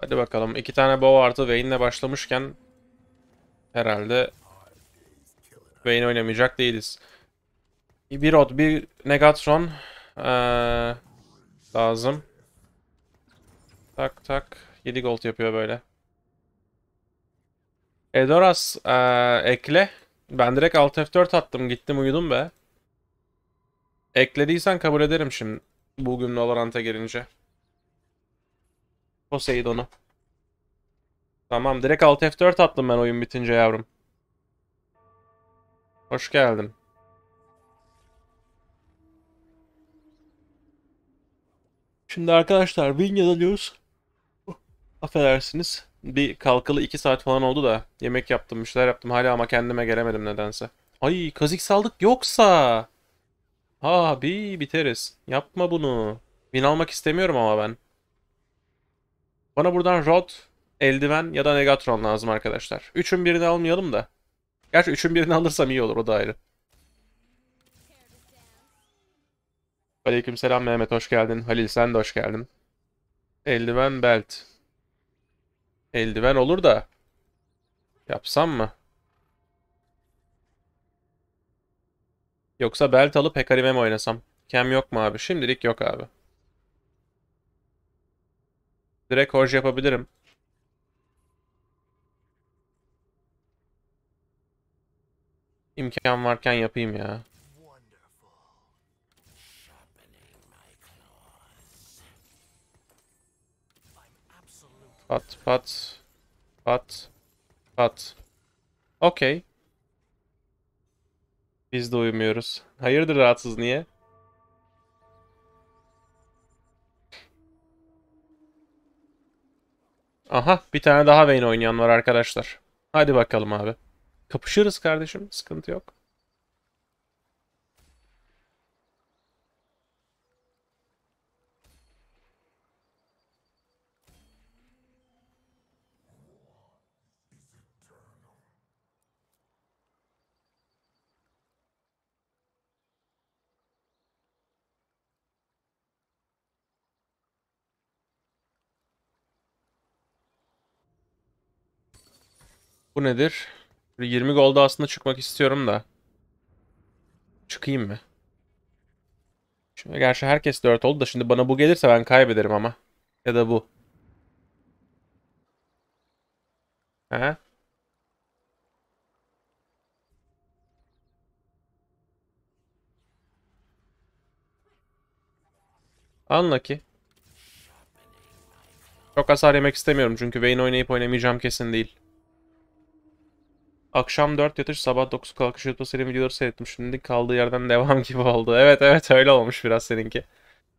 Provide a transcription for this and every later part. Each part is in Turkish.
Hadi bakalım. iki tane bow artı Vayne'le başlamışken herhalde Vayne oynamayacak değiliz. Bir od, bir Negatron ee, lazım. Tak tak. 7 gold yapıyor böyle. Edoras ee, ekle. Ben direkt alt F4 attım. Gittim uyudum be. Eklediysen kabul ederim şimdi. Bugün Valorant'a gelince. Poseidon'u. Tamam direkt alt F4 attım ben oyun bitince yavrum. Hoş geldin. Şimdi arkadaşlar Vinya'da diyoruz. Oh, affedersiniz. Bir kalkılı 2 saat falan oldu da yemek yaptım, müşteri yaptım hala ama kendime gelemedim nedense. Ay kazık saldık yoksa. Abi biteriz. Yapma bunu. Win almak istemiyorum ama ben. Bana buradan rod, eldiven ya da negatron lazım arkadaşlar. Üçün birini almayalım da. Gerçi üçün birini alırsam iyi olur o da ayrı. Aleykümselam Mehmet hoş geldin. Halil sen de hoş geldin. Eldiven belt. Eldiven olur da. Yapsam mı? Yoksa belt alıp mi oynasam. Kem yok mu abi? Şimdilik yok abi. Direkt Horj yapabilirim. İmkan varken yapayım ya. Pat pat pat pat. Okey. Biz de uyumuyoruz. Hayırdır rahatsız niye? Aha bir tane daha Vayne oynayan var arkadaşlar. Hadi bakalım abi. Kapışırız kardeşim sıkıntı yok. Bu nedir? 20 golda aslında çıkmak istiyorum da. Çıkayım mı? Şimdi gerçi herkes 4 oldu da şimdi bana bu gelirse ben kaybederim ama. Ya da bu. He? Anla ki. Çok hasar yemek istemiyorum çünkü Vayne oynayıp oynamayacağım kesin değil. Akşam 4 yatış sabah 9 kalkış YouTube senin videoları seyrettim. Şimdi kaldığı yerden devam gibi oldu. Evet evet öyle olmuş biraz seninki.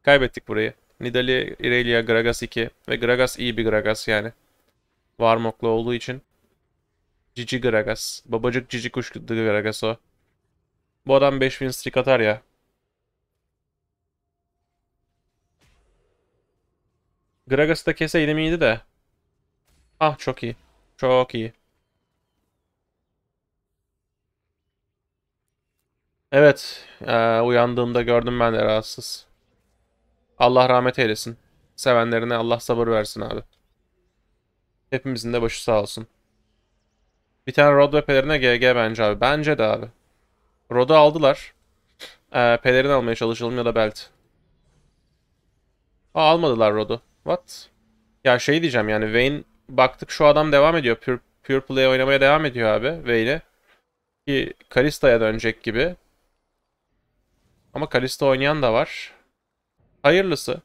Kaybettik burayı. Nidali, Irelia, Gragas 2 ve Gragas iyi bir Gragas yani. Varmoklu olduğu için. Cici Gragas. Babacık cici kuş Gragas o. Bu adam 5000 streak atar ya. Gragas'ı da keseydim iyiydi de. Ah çok iyi. Çok iyi. Evet. Ee, uyandığımda gördüm ben de rahatsız. Allah rahmet eylesin. Sevenlerine Allah sabır versin abi. Hepimizin de başı sağ olsun. Bir tane Rod ve Pelerin'e GG bence abi. Bence de abi. Rod'u aldılar. Ee, Pelerin almaya çalışalım ya da Belt. Aa almadılar Rod'u. What? Ya şey diyeceğim yani Vayne baktık şu adam devam ediyor. Pure, Pure Play oynamaya devam ediyor abi Vayne'i. Ki Kalista'ya dönecek gibi. Ama Kalista oynayan da var. Hayırlısı.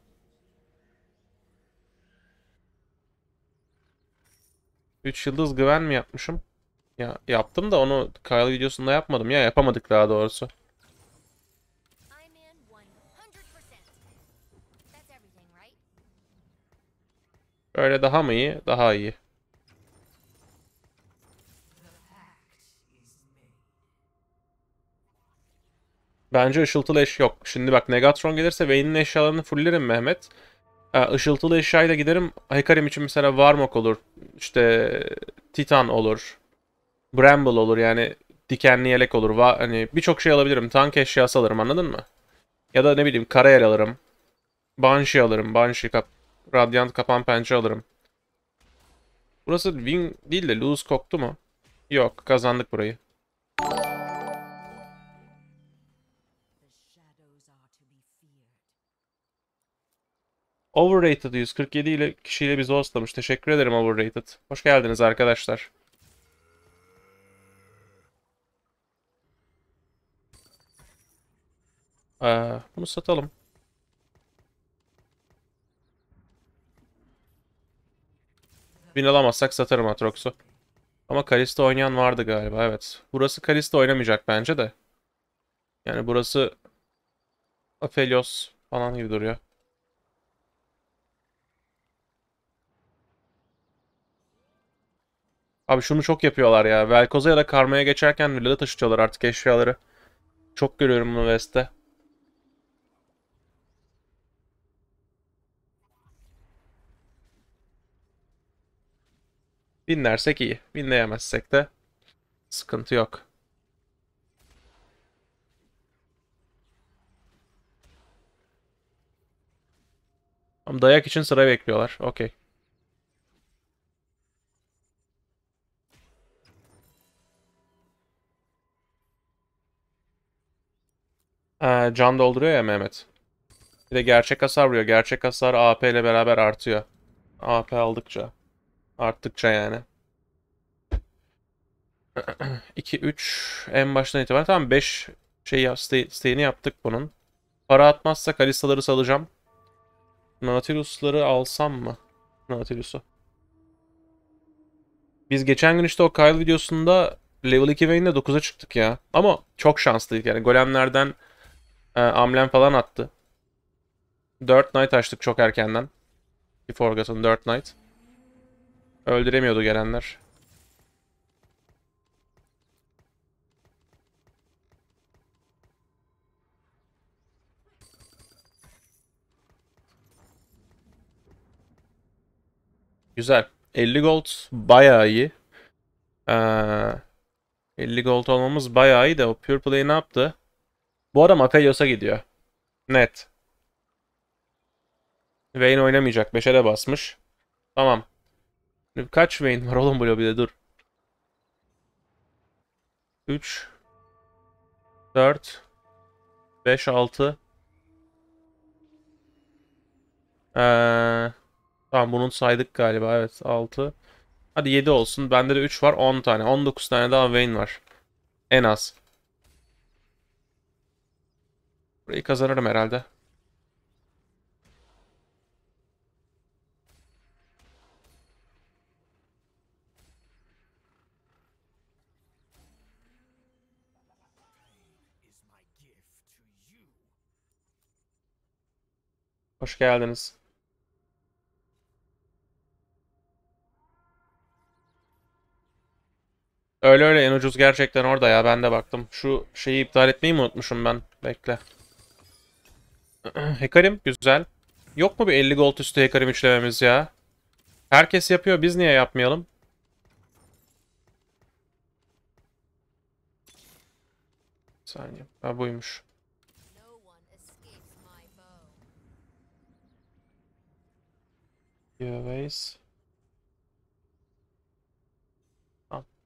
Üç yıldız güven mi yapmışım? Ya yaptım da onu Kyle videosunda yapmadım ya yapamadık daha doğrusu. Öyle daha mı iyi? Daha iyi. Bence ışıltılı eş yok. Şimdi bak Negatron gelirse Vayne'in eşyalarını fulllerim Mehmet. Ee, ışıltılı eşyayla giderim. Hekarim için mesela Varmok olur. İşte Titan olur. Bramble olur yani dikenli yelek olur. Va hani birçok şey alabilirim. Tank eşyası alırım anladın mı? Ya da ne bileyim karayel alırım. Banshee alırım. Banshee kap Radiant kapan pençe alırım. Burası wing değil de lose koktu mu? Yok kazandık burayı. Overrated 147 ile kişiyle bizi hostlamış. Teşekkür ederim Overrated. Hoş geldiniz arkadaşlar. Ee, bunu satalım. Bin alamazsak satarım Atrox'u. Ama Kalista oynayan vardı galiba evet. Burası Kalista oynamayacak bence de. Yani burası Aphelios falan gibi duruyor. Abi şunu çok yapıyorlar ya. Velkoz'a ya da Karma'ya geçerken villada taşıtıyorlar artık eşyaları. Çok görüyorum bunu West'te. Binlersek iyi. Binleyemezsek de sıkıntı yok. Ama dayak için sıra bekliyorlar. Okey. Ee, can dolduruyor ya Mehmet. Bir de gerçek hasar vuruyor. Gerçek hasar AP ile beraber artıyor. AP aldıkça. Arttıkça yani. 2, 3 en baştan itibaren. Tamam 5 şey siteğini yaptık bunun. Para atmazsa Kalista'ları salacağım. Nautilus'ları alsam mı? Nautilus'u. Biz geçen gün işte o Kyle videosunda level 2 Vayne'de 9'a çıktık ya. Ama çok şanslıydık yani. Golemlerden e, amblem falan attı. 4 Knight açtık çok erkenden. Bir Forgotten 4 Knight. Öldüremiyordu gelenler. Güzel. 50 gold bayağı iyi. Ee, 50 gold olmamız bayağı iyi de o Pure ne yaptı? Bu adam Akaios'a gidiyor. Net. Vayne oynamayacak. 5'e de basmış. Tamam. Kaç Vayne var oğlum bu lobide dur. 3 4 5 6 ee, Tamam bunun saydık galiba evet 6 Hadi 7 olsun. Bende de 3 var 10 tane. 19 tane daha Vayne var. En az. Burayı kazanırım herhalde. Hoş geldiniz. Öyle öyle en ucuz gerçekten orada ya ben de baktım. Şu şeyi iptal etmeyi mi unutmuşum ben? Bekle. Hekarim güzel. Yok mu bir 50 gold üstü Hekarim üçlememiz ya? Herkes yapıyor biz niye yapmayalım? Bir saniye. Ha buymuş. Giveaways.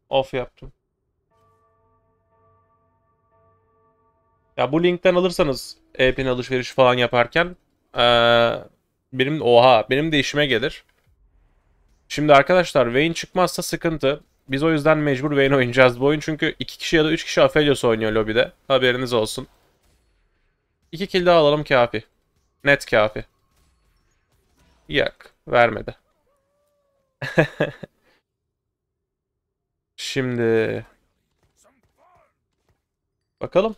Off yaptım. Ya bu linkten alırsanız e-pin alışveriş falan yaparken ee, benim oha benim de işime gelir. Şimdi arkadaşlar Vayne çıkmazsa sıkıntı. Biz o yüzden mecbur Vayne oynayacağız bu oyun. Çünkü 2 kişi ya da 3 kişi Aphelios oynuyor lobide. Haberiniz olsun. 2 kill daha alalım kafi. Net kafi. Yak. Vermedi. Şimdi... Bakalım.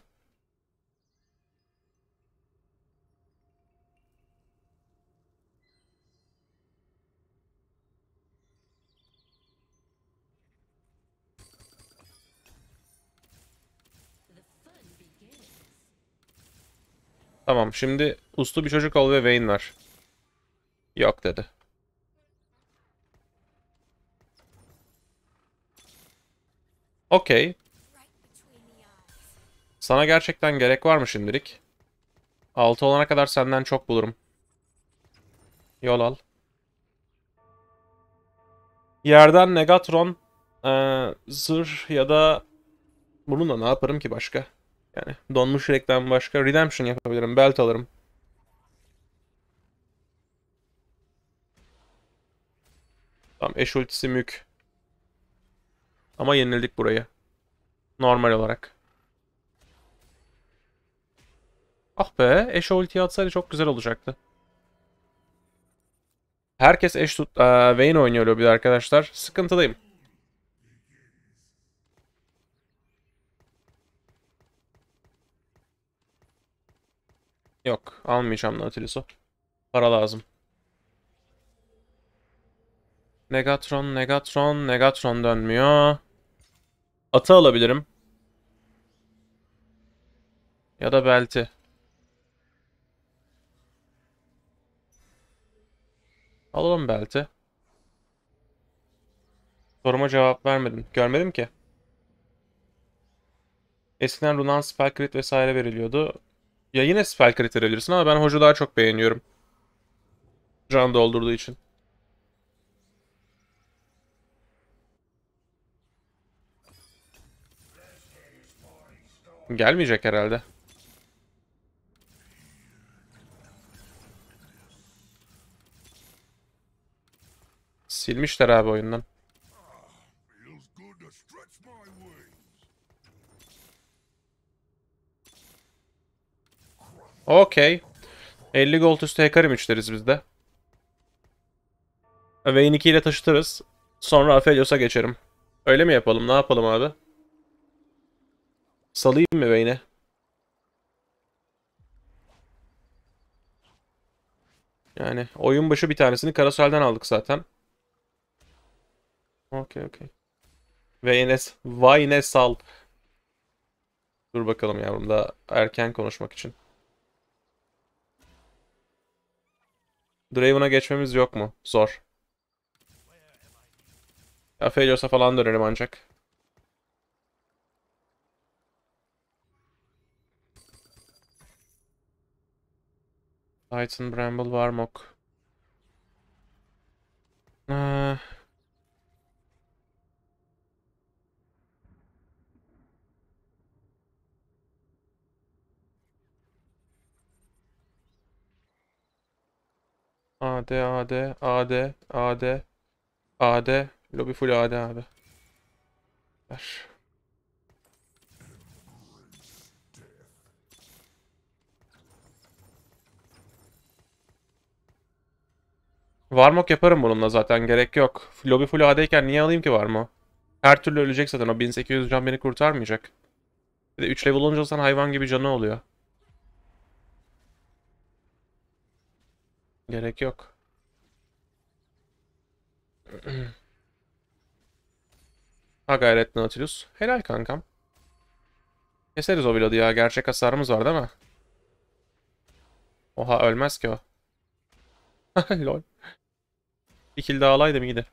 Tamam şimdi uslu bir çocuk ol ve Wayne var. Yok dedi. Okey. Sana gerçekten gerek var mı şimdilik? 6 olana kadar senden çok bulurum. Yol al. Yerden Negatron, ee, zırh ya da bununla ne yaparım ki başka? Yani donmuş reklam başka. Redemption yapabilirim. Belt alırım. Tam eş ultisi mük. Ama yenildik burayı. Normal olarak. Ah be eş ultiyi atsaydı çok güzel olacaktı. Herkes eş tut... Ee, Vayne oynuyor bir arkadaşlar. Sıkıntıdayım. Yok almayacağım Nautilus'u. Para lazım. Negatron, Negatron, Negatron dönmüyor. Atı alabilirim. Ya da belti. Alalım belti. Soruma cevap vermedim. Görmedim ki. Eskiden Runan, Spike Grid vesaire veriliyordu. Ya yine spell crit verebilirsin ama ben Hoju daha çok beğeniyorum. Can doldurduğu için. Gelmeyecek herhalde. Silmişler abi oyundan. Okey. 50 gold üstü Hekarim 3 deriz biz de. Vayne 2 ile taşıtırız. Sonra Aphelios'a geçerim. Öyle mi yapalım? Ne yapalım abi? Salayım mı Vayne'e? Yani oyun başı bir tanesini Karasol'den aldık zaten. Okey okey. Vaynes, Vayne sal. Dur bakalım yavrum daha erken konuşmak için. Draven'a geçmemiz yok mu? Zor. Ya Failiors'a falan dönerim ancak. Titan, Bramble, Warmog. AD, AD, AD, AD, AD. Lobby full AD abi. Ver. Varmok yaparım bununla zaten gerek yok. Lobby full AD'yken niye alayım ki Varmo? Her türlü ölecek zaten o 1800 can beni kurtarmayacak. Bir de 3 level olunca sen hayvan gibi canı oluyor. Gerek yok. ha gayret Nautilus. Helal kankam. Keseriz o blood'u ya. Gerçek hasarımız var değil mi? Oha ölmez ki o. Lol. Bir kill daha alaydım iyiydi.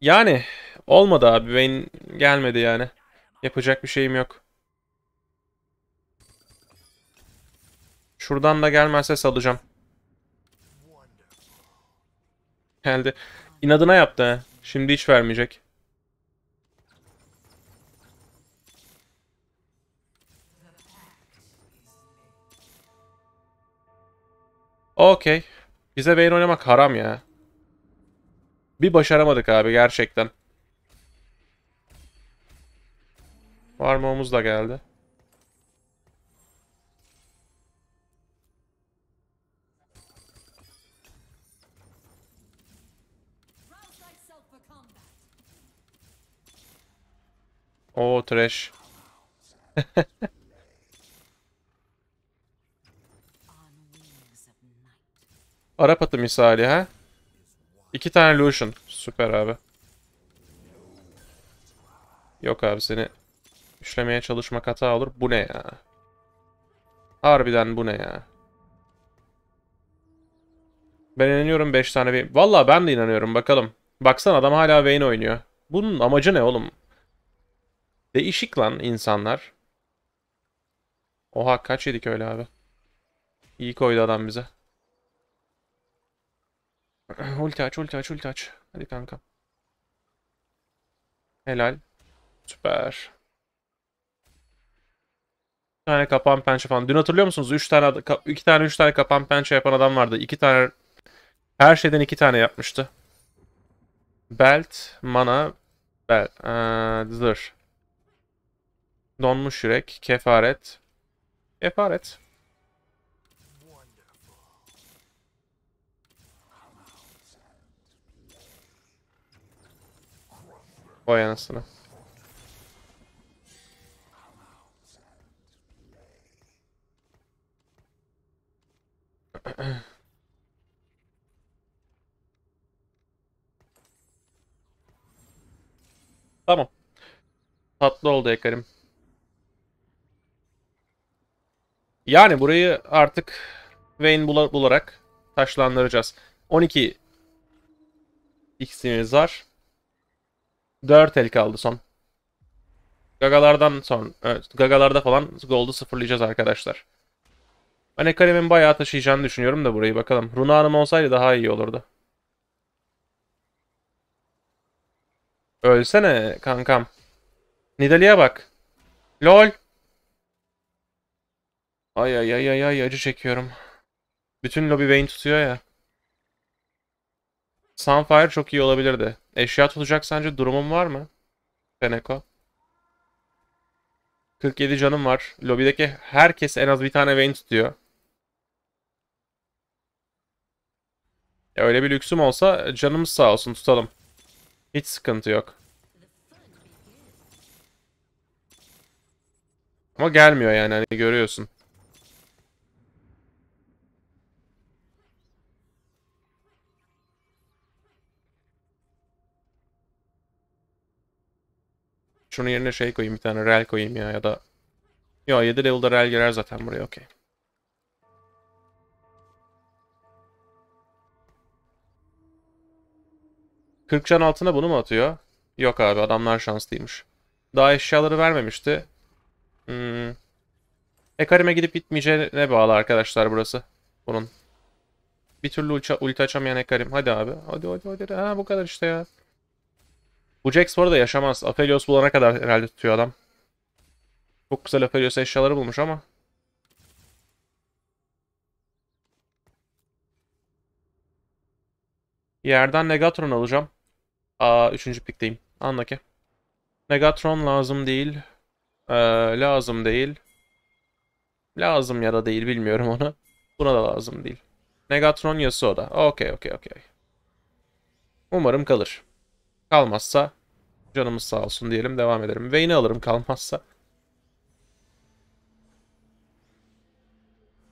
Yani olmadı abi. ben gelmedi yani. Yapacak bir şeyim yok. Şuradan da gelmezse salacağım. Geldi. İnadına yaptı ha. Şimdi hiç vermeyecek. Okey. Bize beyin oynamak haram ya. Bir başaramadık abi gerçekten. Parmağımız da geldi. O trash. Arap atı misali ha. İki tane Lucian. Süper abi. Yok abi seni işlemeye çalışmak hata olur. Bu ne ya? Harbiden bu ne ya? Ben inanıyorum 5 tane Valla ben de inanıyorum bakalım. Baksana adam hala Vayne oynuyor. Bunun amacı ne oğlum? Değişik lan insanlar. Oha kaç yedik öyle abi. İyi koydu adam bize. ulti aç, ulti aç, ulti aç. Hadi kanka. Helal. Süper. Bir tane kapan pençe falan. Dün hatırlıyor musunuz? 3 tane, 2 tane 3 tane kapan pençe yapan adam vardı. 2 tane her şeyden 2 tane yapmıştı. Belt, mana, belt, ee, zırh. Donmuş yürek, kefaret. Kefaret. Vay anasını. tamam. Tatlı oldu Ekarim. Yani burayı artık Vayne bularak taşlandıracağız. 12 X'imiz var. 4 el kaldı son. Gagalardan son. Evet, Gagalarda falan Gold'u sıfırlayacağız arkadaşlar. Ben Ekarim'in bayağı taşıyacağını düşünüyorum da burayı bakalım. Runa Hanım olsaydı daha iyi olurdu. Ölsene kankam. Nidalee'ye bak. LOL. Ay ay ay ay ay acı çekiyorum. Bütün lobi Vayne tutuyor ya. Sunfire çok iyi olabilirdi. Eşya tutacak sence durumum var mı? Feneko. 47 canım var. Lobideki herkes en az bir tane Vayne tutuyor. Ya öyle bir lüksüm olsa canımız sağ olsun tutalım. Hiç sıkıntı yok. Ama gelmiyor yani hani görüyorsun. Şunun yerine şey koyayım bir tane rel koyayım ya ya da... Yo 7 level'da rel girer zaten buraya okey. Kırkcan altına bunu mu atıyor? Yok abi adamlar şanslıymış. Daha eşyaları vermemişti. Hmm. Ekarim'e gidip gitmeyeceğine bağlı arkadaşlar burası. Bunun. Bir türlü ulti, ulti açamayan Ekarim. Hadi abi. Hadi hadi hadi. Ha bu kadar işte ya. Bu Jax bu arada yaşamaz. Aphelios bulana kadar herhalde tutuyor adam. Çok güzel Aphelios eşyaları bulmuş ama. Yerden Negatron alacağım. Aa, üçüncü pikteyim. Anla ki. Negatron lazım değil. Ee, lazım değil. Lazım ya da değil bilmiyorum onu. Buna da lazım değil. Negatron Yasuo'da. Okey okey okey. Umarım kalır. Kalmazsa Canımız sağ olsun diyelim devam edelim. Vayne'i alırım kalmazsa.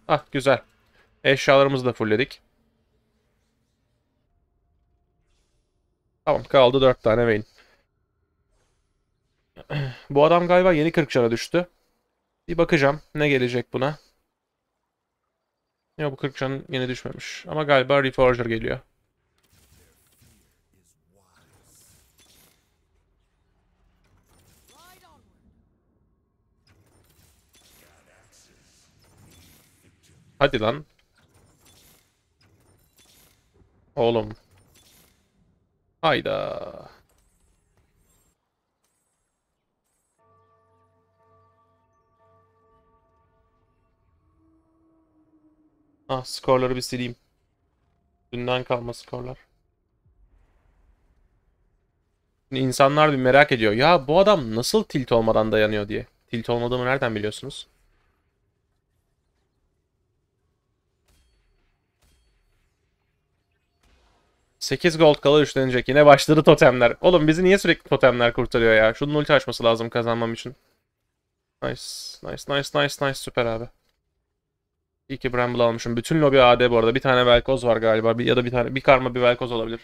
Ah güzel. Eşyalarımızı da fullledik. Tamam kaldı 4 tane Vayne. Bu adam galiba yeni 40 cana düştü. Bir bakacağım ne gelecek buna. Ya bu 40 can yeni düşmemiş. Ama galiba Reforger geliyor. Hadi lan. Oğlum. Hayda. Ah skorları bir sileyim. Dünden kalma skorlar. Şimdi insanlar bir merak ediyor. Ya bu adam nasıl tilt olmadan dayanıyor diye. Tilt olmadığımı nereden biliyorsunuz? 8 gold kala üçlenecek. Yine başladı totemler. Oğlum bizi niye sürekli totemler kurtarıyor ya? Şunun ulti açması lazım kazanmam için. Nice. Nice, nice, nice, nice. Süper abi. İyi ki Bramble almışım. Bütün lobi AD bu arada. Bir tane Velkoz var galiba. Bir, ya da bir tane bir karma bir Velkoz olabilir.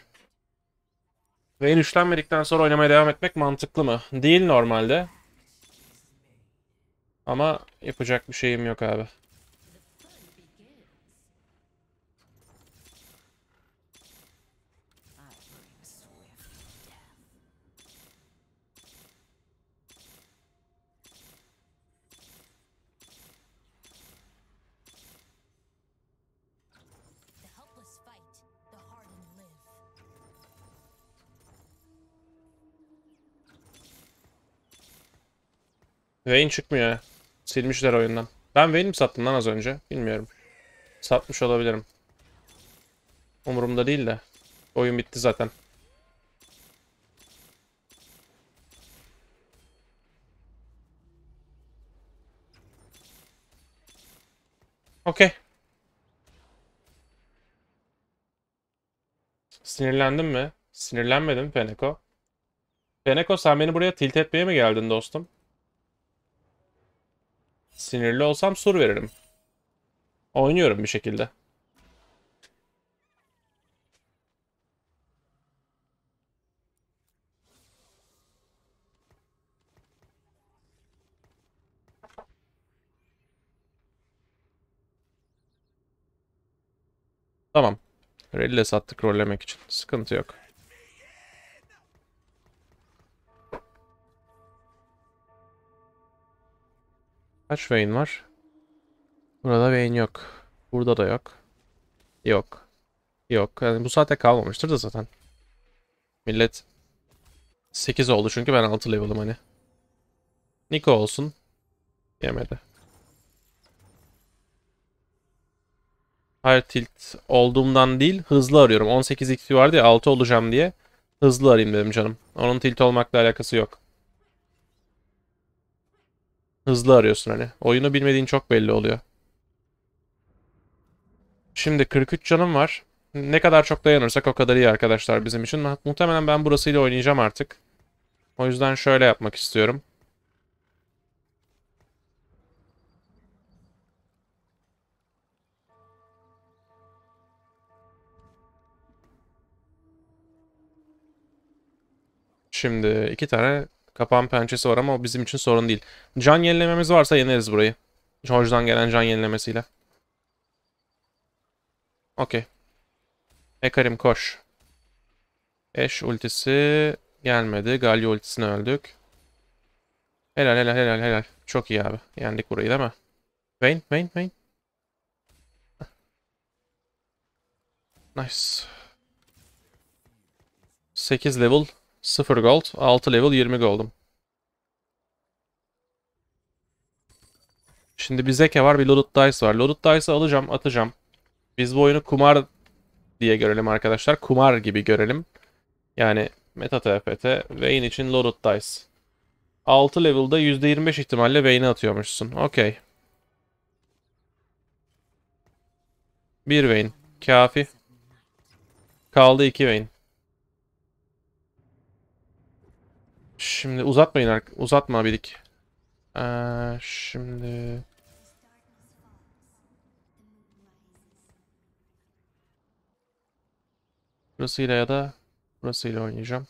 Ve en üçlenmedikten sonra oynamaya devam etmek mantıklı mı? Değil normalde. Ama yapacak bir şeyim yok abi. Vayne çıkmıyor. Silmişler oyundan. Ben Vayne mi sattım lan az önce? Bilmiyorum. Satmış olabilirim. Umurumda değil de. Oyun bitti zaten. Okey. Sinirlendim mi? Sinirlenmedim Feneko. Feneko sen beni buraya tilt etmeye mi geldin dostum? Sinirli olsam sur veririm. Oynuyorum bir şekilde. Tamam. Rallye sattık rollemek için. Sıkıntı yok. Kaç vein var? Burada vein yok. Burada da yok. Yok. Yok. Yani bu saatte kalmamıştır da zaten. Millet 8 oldu çünkü ben 6 level'ım hani. Niko olsun. Yemedi. Hayır tilt olduğumdan değil hızlı arıyorum. 18 XP vardı ya 6 olacağım diye hızlı arayayım dedim canım. Onun tilt olmakla alakası yok hızlı arıyorsun hani. Oyunu bilmediğin çok belli oluyor. Şimdi 43 canım var. Ne kadar çok dayanırsak o kadar iyi arkadaşlar bizim için. Muhtemelen ben burasıyla oynayacağım artık. O yüzden şöyle yapmak istiyorum. Şimdi iki tane Kapan pençesi var ama o bizim için sorun değil. Can yenilememiz varsa yeneriz burayı. George'dan gelen can yenilemesiyle. Okey. Ekarim koş. Eş ultisi gelmedi. Galio ultisini öldük. Helal helal helal helal. Çok iyi abi. Yendik burayı değil mi? Vayne, Vayne, Vayne. Nice. 8 level 0 gold. 6 level 20 gold'um. Şimdi bir Zeke var bir Loaded Dice var. Loaded Dice'ı alacağım atacağım. Biz bu oyunu kumar diye görelim arkadaşlar. Kumar gibi görelim. Yani meta tft Vayne için Loaded Dice. 6 level'da %25 ihtimalle Vayne'i atıyormuşsun. Okey. Bir Vayne. Kafi. Kaldı iki Vayne. Şimdi uzatmayın. Uzatma abilik. Ee, şimdi... Burasıyla ya da burasıyla oynayacağım.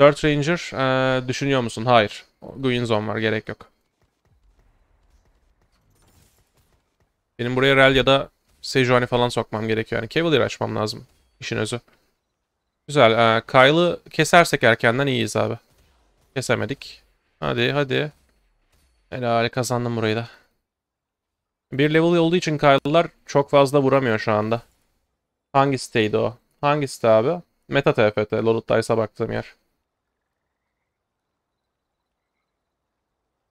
Dört Ranger ee, düşünüyor musun? Hayır. Guinzon var gerek yok. Benim buraya Rel ya da Sejuani falan sokmam gerekiyor. Yani Cavalier açmam lazım. İşin özü. Güzel. Ee, Kyle'ı kesersek erkenden iyiyiz abi. Kesemedik. Hadi hadi. Helal kazandım burayı da. Bir level olduğu için Kyle'lar çok fazla vuramıyor şu anda. Hangi siteydi o? Hangi site abi? Meta TFT. Lord Dice'a baktığım yer.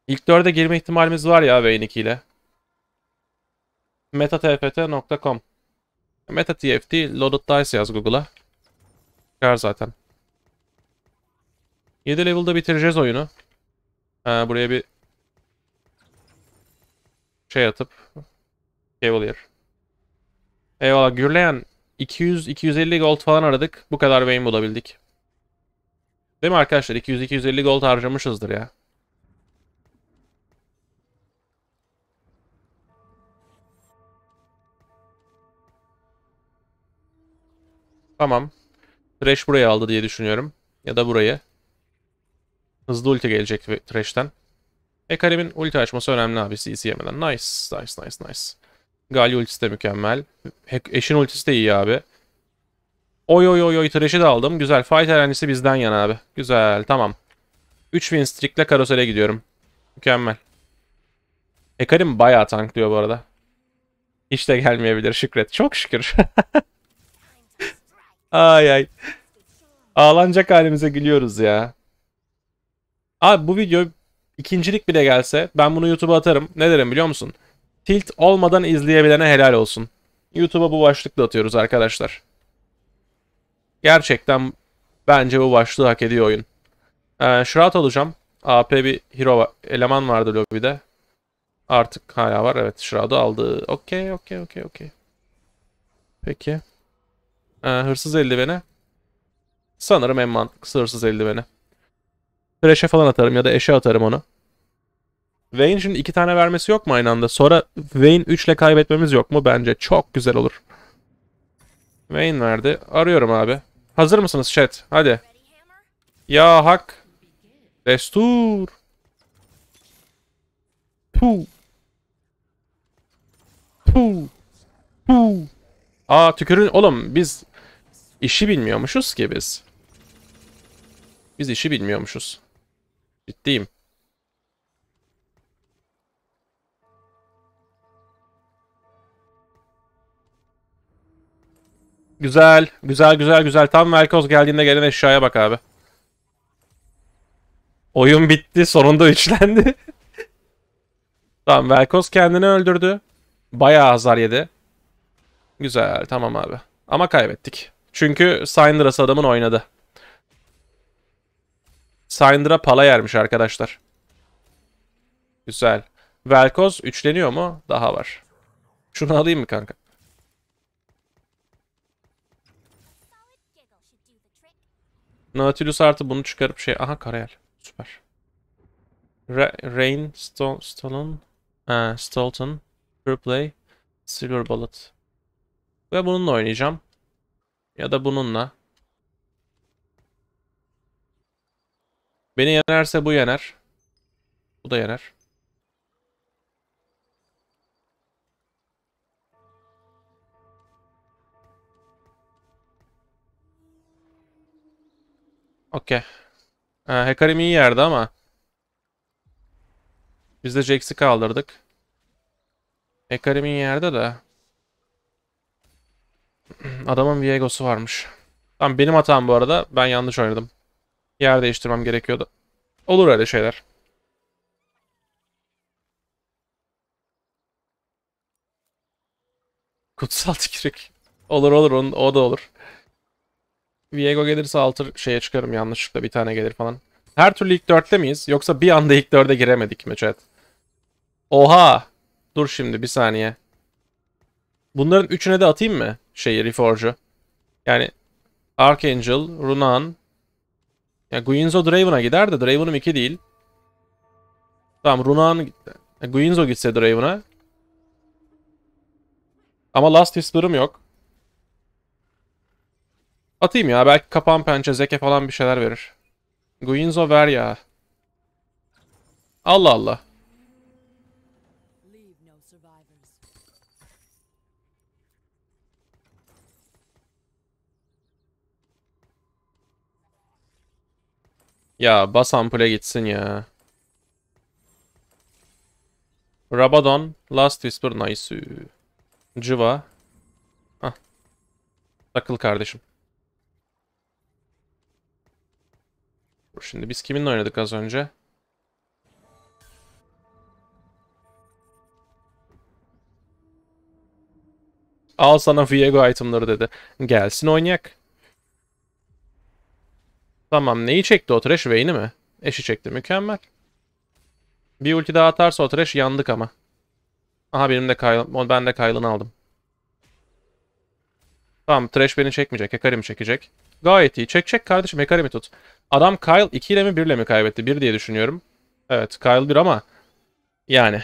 İlk dörde girme ihtimalimiz var ya Vayne 2 ile metatft.com metatft loaded dice yaz Google'a. Çıkar zaten. 7 level'da bitireceğiz oyunu. Ha, ee, buraya bir şey atıp Cavalier. Eyvallah gürleyen 200-250 gold falan aradık. Bu kadar beyin bulabildik. Değil mi arkadaşlar? 200-250 gold harcamışızdır ya. Tamam. Trash buraya aldı diye düşünüyorum. Ya da burayı. Hızlı ulti gelecek Trash'ten. Ekarim'in ulti açması önemli abi CC yemeden. Nice, nice, nice, nice. Gali ultisi de mükemmel. Eşin ultisi de iyi abi. Oy oy oy oy Trash'i de aldım. Güzel. Fight erencisi bizden yana abi. Güzel. Tamam. 3 win streak'le karosele gidiyorum. Mükemmel. Ekarim bayağı tanklıyor bu arada. Hiç de gelmeyebilir Şükret. Çok şükür. Ay ay. Ağlanacak halimize gülüyoruz ya. Abi bu video ikincilik bile gelse ben bunu YouTube'a atarım. Ne derim biliyor musun? Tilt olmadan izleyebilene helal olsun. YouTube'a bu başlıkla atıyoruz arkadaşlar. Gerçekten bence bu başlığı hak ediyor oyun. Ee, Shroud alacağım. AP bir hero var, eleman vardı lobide. Artık hala var. Evet Shroud'u aldı. Okey okey okey okey. Peki. Ee, hırsız eldiveni. Sanırım en mantıklısı hırsız eldiveni. Thresh'e falan atarım ya da eşe atarım onu. Vayne için iki tane vermesi yok mu aynı anda? Sonra Vayne 3 ile kaybetmemiz yok mu? Bence çok güzel olur. Vayne verdi. Arıyorum abi. Hazır mısınız chat? Hadi. Ya hak. Destur. Puh. Puh. Puh. Aa tükürün. Oğlum biz İşi bilmiyormuşuz ki biz. Biz işi bilmiyormuşuz. Ciddiyim. Güzel. Güzel güzel güzel. Tam Velkoz geldiğinde gelen eşyaya bak abi. Oyun bitti. Sonunda üçlendi. tamam Velkoz kendini öldürdü. Bayağı azar yedi. Güzel. Tamam abi. Ama kaybettik. Çünkü Syndra's adamın oynadı. Syndra pala yermiş arkadaşlar. Güzel. Velkoz üçleniyor mu? Daha var. Şunu alayım mı kanka? Nautilus artı bunu çıkarıp şey... Aha Karayel. Süper. Ra Rain Stol Stolon ee, Stolton Pure Silver Bullet. Ve bununla oynayacağım. Ya da bununla. Beni yenerse bu yener. Bu da yener. Okey. Hekarim iyi yerde ama. Biz de Jax'i kaldırdık. Hekarim iyi yerde de. Adamın Viego'su varmış. Tamam benim hatam bu arada. Ben yanlış oynadım. Yer değiştirmem gerekiyordu. Olur öyle şeyler. Kutsal tükürük. Olur olur onun, o da olur. Viego gelirse altı şeye çıkarım yanlışlıkla bir tane gelir falan. Her türlü ilk dörtte miyiz? Yoksa bir anda ilk dörde giremedik mi chat? Oha! Dur şimdi bir saniye. Bunların üçüne de atayım mı şeyi Reforge'u? Yani Archangel, Runan. yani Guinzo Draven'a gider de Draven'ım 2 değil. Tamam Runan gitti Guinzo gitse Draven'a. Ama Last Whisper'ım yok. Atayım ya. Belki kapan pençe, zeke falan bir şeyler verir. Guinzo ver ya. Allah Allah. Ya bas ampule gitsin ya. Rabadon, Last Whisper, Nice. Cıva. Hah. Takıl kardeşim. Şimdi biz kiminle oynadık az önce? Al sana Viego itemları dedi. Gelsin oynayak. Tamam neyi çekti o trash? Vayne'i mi? Eşi çekti. Mükemmel. Bir ulti daha atarsa o trash yandık ama. Aha benim de Kylan, ben de Kylan'ı aldım. Tamam trash beni çekmeyecek. Hekari mi çekecek? Gayet iyi. Çek çek kardeşim Hekari mi tut. Adam Kyle 2 ile mi 1 ile mi kaybetti? 1 diye düşünüyorum. Evet Kyle 1 ama yani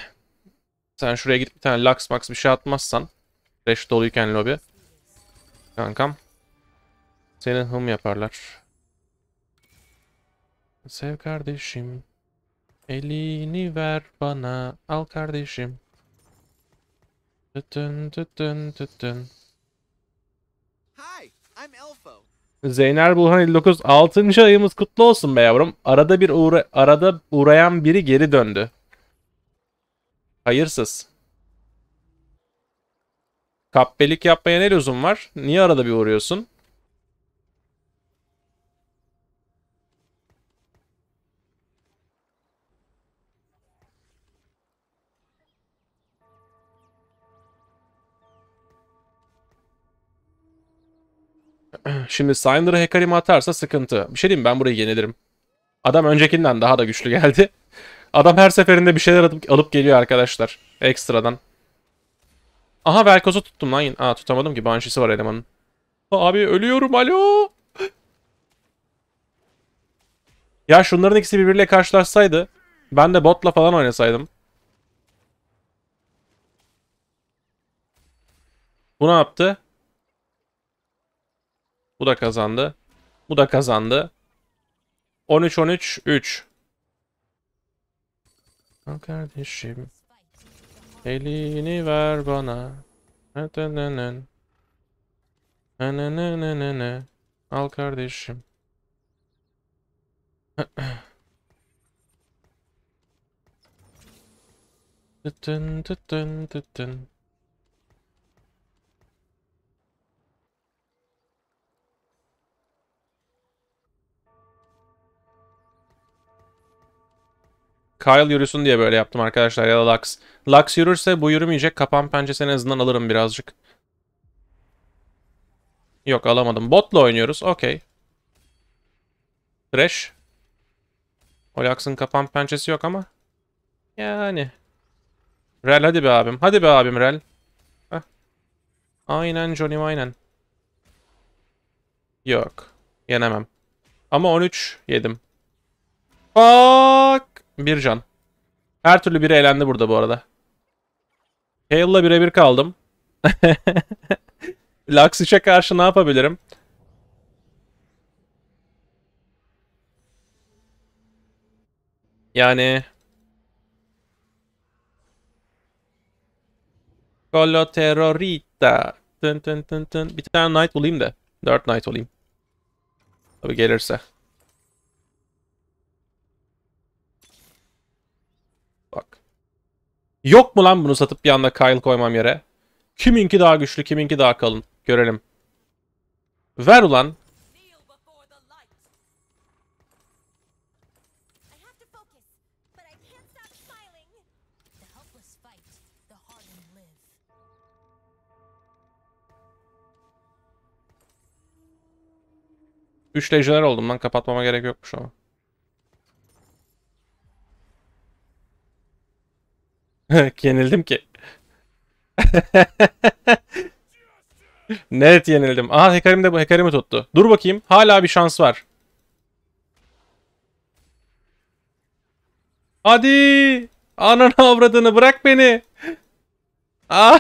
sen şuraya git bir tane Lux Max bir şey atmazsan Trash doluyken lobi. Kankam. Senin hım yaparlar. Sev kardeşim. Elini ver bana. Al kardeşim. Tütün tütün tütün. Hi, I'm Elfo. Zeyner Bulhan 59 6. ayımız kutlu olsun be yavrum. Arada bir uğra arada uğrayan biri geri döndü. Hayırsız. Kapbelik yapmaya ne lüzum var? Niye arada bir uğruyorsun? Şimdi Synder'ı Hecarim'e atarsa sıkıntı. Bir şey diyeyim ben burayı yenilirim. Adam öncekinden daha da güçlü geldi. Adam her seferinde bir şeyler alıp, alıp geliyor arkadaşlar. Ekstradan. Aha Velkoz'u tuttum lan. Aa tutamadım ki Banshee'si var elemanın. Abi ölüyorum alo. Ya şunların ikisi birbiriyle karşılaşsaydı ben de botla falan oynasaydım. Bu ne yaptı? Bu da kazandı. Bu da kazandı. 13-13-3. Al kardeşim. Elini ver bana. Nenenen. Nenenenenene. Al kardeşim. Tıtın tıtın tıtın. Kyle yürüsün diye böyle yaptım arkadaşlar ya da Lux. Lux yürürse bu yürümeyecek. Kapan pençesini en azından alırım birazcık. Yok alamadım. Botla oynuyoruz. Okey. Thresh. O Lux'ın kapan pençesi yok ama. Yani. Rel hadi be abim. Hadi be abim Rel. Heh. Aynen Johnny aynen. Yok. Yenemem. Ama 13 yedim. Fuck. Bir can. Her türlü biri elendi burada bu arada. Hale'la birebir kaldım. Lux 3'e karşı ne yapabilirim? Yani... Colo Terrorita. Tın tın tın tın. Bir tane Knight olayım da. 4 Knight olayım. Tabi gelirse. Yok mu lan bunu satıp bir anda Kyle koymam yere? Kiminki daha güçlü, kiminki daha kalın. Görelim. Ver ulan. Üç lejyoner oldum lan kapatmama gerek yokmuş ama. yenildim ki. Net yenildim. Aha Hekarim de bu Hekarim'i tuttu. Dur bakayım. Hala bir şans var. Hadi. Ananı avradını bırak beni. Ah!